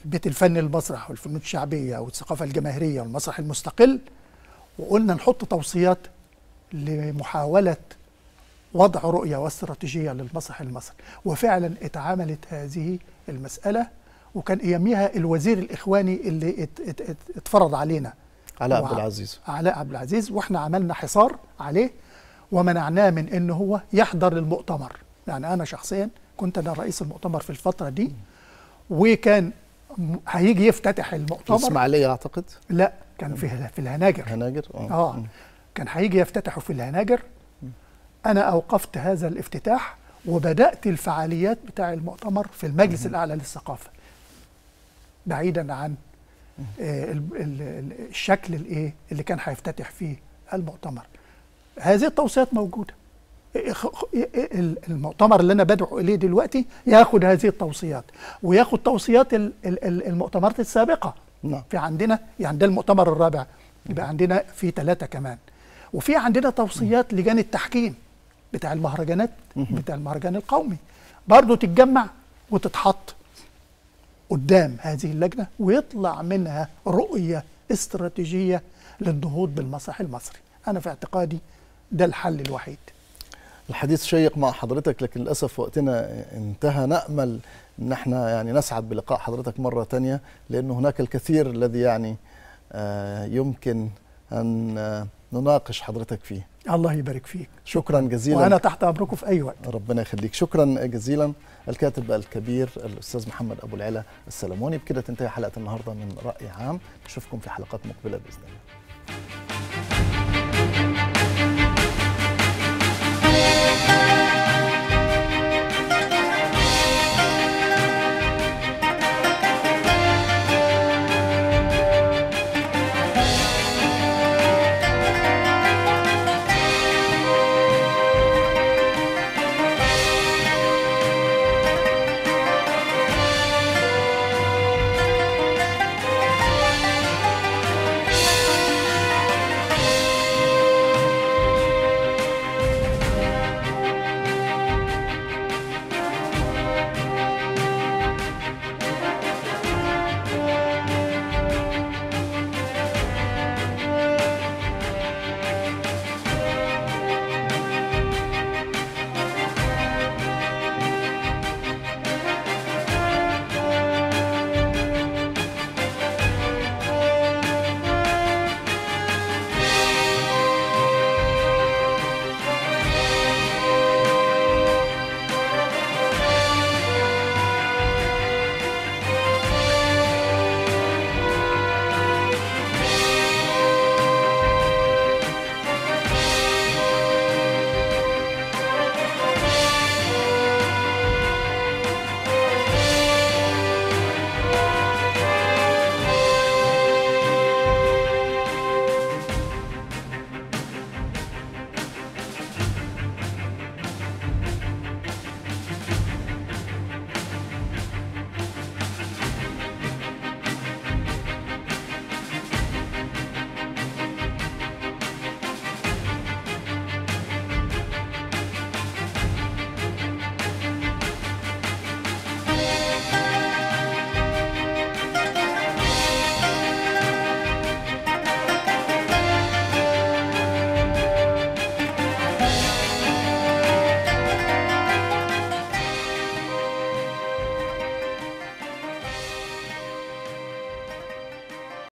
البيت الفني المسرح والفنون الشعبيه والثقافه الجماهيريه والمسرح المستقل وقلنا نحط توصيات لمحاولة وضع رؤية واستراتيجية للمسرح المصري وفعلا اتعملت هذه المسألة وكان يميها الوزير الإخواني اللي ات ات ات اتفرض علينا علاء عبد العزيز علاء عبد العزيز واحنا عملنا حصار عليه ومنعناه من ان هو يحضر المؤتمر يعني انا شخصيا كنت انا رئيس المؤتمر في الفتره دي وكان هيجي يفتتح المؤتمر الاسماعيليه اعتقد لا كان في في الهناجر هناجر اه, آه. كان هيجي يفتتحوا في الهناجر انا اوقفت هذا الافتتاح وبدات الفعاليات بتاع المؤتمر في المجلس الاعلى للثقافه بعيدا عن آه، الشكل الايه اللي كان هيفتتح فيه المؤتمر هذه التوصيات موجوده إيه، إيه، إيه، المؤتمر اللي انا بدعو اليه دلوقتي ياخد هذه التوصيات وياخد توصيات المؤتمرات السابقه نعم. في عندنا يعني ده المؤتمر الرابع يبقى عندنا في ثلاثة كمان وفي عندنا توصيات لجان التحكيم بتاع المهرجانات بتاع المهرجان القومي برضه تتجمع وتتحط قدام هذه اللجنة ويطلع منها رؤية استراتيجية للنهوض بالمسرح المصري أنا في اعتقادي ده الحل الوحيد الحديث شيق مع حضرتك لكن للأسف وقتنا انتهى نأمل أن احنا يعني نسعد بلقاء حضرتك مرة ثانيه لانه هناك الكثير الذي يعني آه، يمكن أن آه، نناقش حضرتك فيه الله يبارك فيك شكرا جزيلا وأنا تحت أمركم في أي وقت ربنا يخليك شكرا جزيلا الكاتب الكبير الأستاذ محمد أبو العلا السلموني بكده تنتهي حلقة النهاردة من رأي عام نشوفكم في حلقات مقبلة بإذن الله